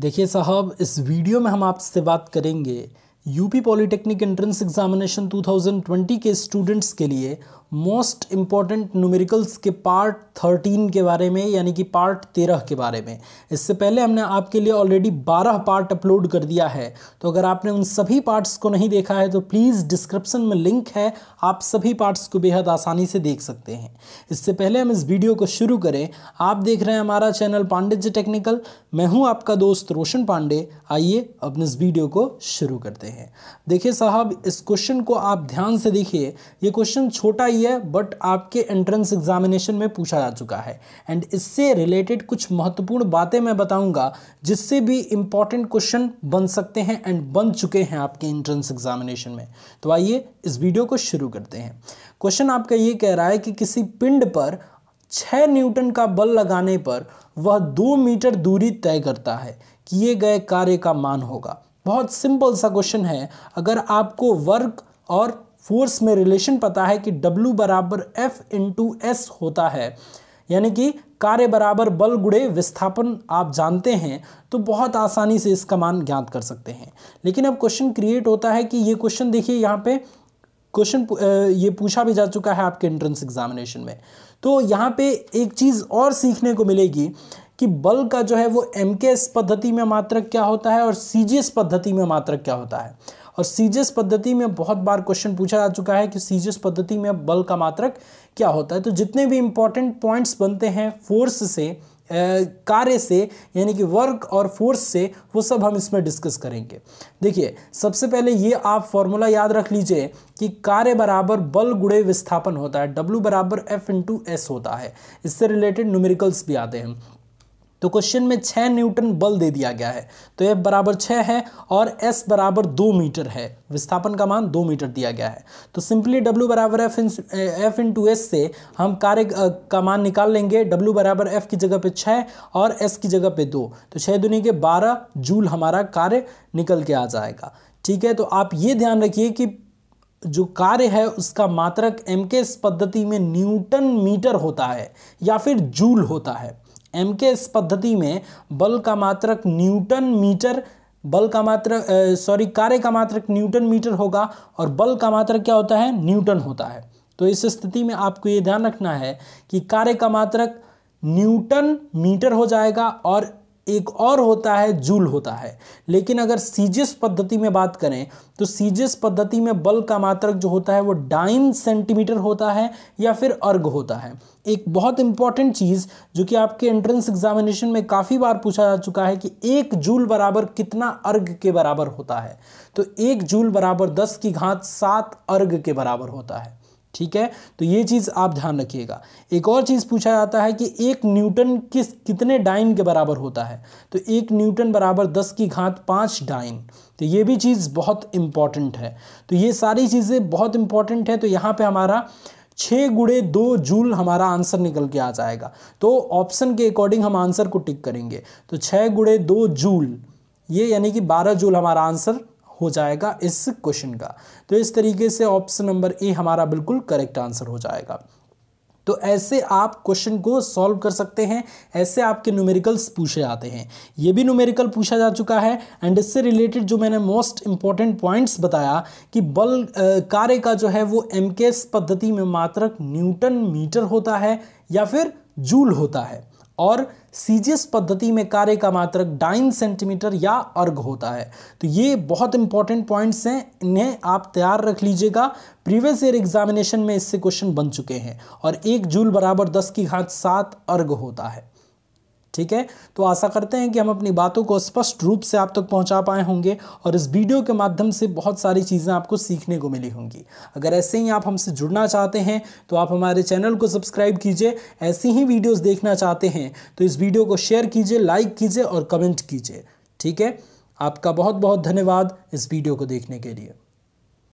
देखिए साहब इस वीडियो में हम आपसे बात करेंगे यूपी पॉलिटेक्निक एंट्रेंस एग्जामिनेशन 2020 के स्टूडेंट्स के लिए मोस्ट इम्पॉर्टेंट न्यूमेरिकल्स के पार्ट थर्टीन के बारे में यानी कि पार्ट तेरह के बारे में इससे पहले हमने आपके लिए ऑलरेडी बारह पार्ट अपलोड कर दिया है तो अगर आपने उन सभी पार्ट्स को नहीं देखा है तो प्लीज़ डिस्क्रिप्सन में लिंक है आप सभी पार्ट्स को बेहद आसानी से देख सकते हैं इससे पहले हम इस वीडियो को शुरू करें आप देख रहे हैं हमारा चैनल पांडित जी टेक्निकल मैं हूँ आपका दोस्त रोशन पांडे आइए अपने इस वीडियो को शुरू करते हैं देखिए साहब इस क्वेश्चन को आप ध्यान से देखिए ये क्वेश्चन छोटा रही है बट आपके एंट्रेंस एग्जामिनेशन में पूछा जा चुका है एंड इससे रिलेटेड कुछ महत्वपूर्ण बातें मैं बताऊंगा जिससे भी इंपॉर्टेंट क्वेश्चन बन सकते हैं एंड बन चुके हैं आपके एंट्रेंस एग्जामिनेशन में तो आइए इस वीडियो को शुरू करते हैं क्वेश्चन आपका ये कह रहा है कि किसी पिंड पर छः न्यूटन का बल लगाने पर वह दो मीटर दूरी तय करता है किए गए कार्य का मान होगा बहुत सिंपल सा क्वेश्चन है अगर आपको वर्क और फोर्स में रिलेशन पता है कि W बराबर F इंटू एस होता है यानी कि कार्य बराबर बल गुड़े विस्थापन आप जानते हैं तो बहुत आसानी से इसका मान ज्ञात कर सकते हैं लेकिन अब क्वेश्चन क्रिएट होता है कि ये क्वेश्चन देखिए यहाँ पे क्वेश्चन ये पूछा भी जा चुका है आपके एंट्रेंस एग्जामिनेशन में तो यहाँ पे एक चीज़ और सीखने को मिलेगी कि बल का जो है वो एम पद्धति में मात्रक क्या होता है और सी पद्धति में मात्रक क्या होता है और सीजस पद्धति में बहुत बार क्वेश्चन पूछा जा चुका है कि सीजस पद्धति में बल का मात्रक क्या होता है तो जितने भी इंपॉर्टेंट पॉइंट्स बनते हैं फोर्स से कार्य से यानी कि वर्क और फोर्स से वो सब हम इसमें डिस्कस करेंगे देखिए सबसे पहले ये आप फॉर्मूला याद रख लीजिए कि कार्य बराबर बल गुड़े विस्थापन होता है W बराबर F इंटू एस होता है इससे रिलेटेड न्यूमेरिकल्स भी आते हैं तो क्वेश्चन में छः न्यूटन बल दे दिया गया है तो एफ बराबर छः है और एस बराबर दो मीटर है विस्थापन का मान दो मीटर दिया गया है तो सिंपली डब्ल्यू बराबर F in F into S से हम कार्य का मान निकाल लेंगे डब्ल्यू बराबर एफ की जगह पे छः और एस की जगह पे दो तो छः दुनिया के बारह जूल हमारा कार्य निकल के आ जाएगा ठीक है तो आप ये ध्यान रखिए कि जो कार्य है उसका मात्रक एम पद्धति में न्यूटन मीटर होता है या फिर जूल होता है एम के एस पद्धति में बल का मात्रक न्यूटन मीटर बल का मात्र सॉरी कार्य का मात्रक न्यूटन मीटर होगा और बल का मात्रक क्या होता है न्यूटन होता है तो इस स्थिति में आपको ये ध्यान रखना है कि कार्य का मात्रक न्यूटन मीटर हो जाएगा और एक और होता है जूल होता है लेकिन अगर सीजियस पद्धति में बात करें तो सीजिस पद्धति में बल का मात्रक जो होता है वो डाइन सेंटीमीटर होता है या फिर अर्ग होता है एक बहुत इंपॉर्टेंट चीज़ जो कि आपके एंट्रेंस एग्जामिनेशन में काफ़ी बार पूछा जा चुका है कि एक जूल बराबर कितना अर्ग के बराबर होता है तो एक जूल बराबर दस की घात सात अर्ग के बराबर होता है ठीक है तो ये चीज़ आप ध्यान रखिएगा एक और चीज़ पूछा जाता है कि एक न्यूटन किस कितने डाइन के बराबर होता है तो एक न्यूटन बराबर दस की घात पाँच डाइन तो ये भी चीज़ बहुत इम्पॉर्टेंट है तो ये सारी चीज़ें बहुत इंपॉर्टेंट है तो यहाँ पे हमारा छः गुड़े दो जूल हमारा आंसर निकल के आ जाएगा तो ऑप्शन के अकॉर्डिंग हम आंसर को टिक करेंगे तो छः गुड़े दो जूल ये यानी कि बारह जूल हमारा आंसर हो जाएगा इस क्वेश्चन का तो इस तरीके से ऑप्शन नंबर ए हमारा बिल्कुल करेक्ट आंसर हो जाएगा तो ऐसे आप क्वेश्चन को सॉल्व कर सकते हैं ऐसे आपके न्यूमेरिकल्स पूछे जाते हैं ये भी न्यूमेरिकल पूछा जा चुका है एंड इससे रिलेटेड जो मैंने मोस्ट इंपॉर्टेंट पॉइंट्स बताया कि बल कार्य का जो है वो एमकेएस पद्धति में मात्रक न्यूटन मीटर होता है या फिर जूल होता है और सीजीएस पद्धति में कार्य का मात्रक डाइन सेंटीमीटर या अर्घ होता है तो ये बहुत इंपॉर्टेंट पॉइंट्स हैं इन्हें आप तैयार रख लीजिएगा प्रीवियस ईयर एग्जामिनेशन में इससे क्वेश्चन बन चुके हैं और एक जूल बराबर दस की घात सात अर्घ होता है ठीक है तो आशा करते हैं कि हम अपनी बातों को स्पष्ट रूप से आप तक पहुंचा पाए होंगे और इस वीडियो के माध्यम से बहुत सारी चीज़ें आपको सीखने को मिली होंगी अगर ऐसे ही आप हमसे जुड़ना चाहते हैं तो आप हमारे चैनल को सब्सक्राइब कीजिए ऐसी ही वीडियोज़ देखना चाहते हैं तो इस वीडियो को शेयर कीजिए लाइक कीजिए और कमेंट कीजिए ठीक है आपका बहुत बहुत धन्यवाद इस वीडियो को देखने के लिए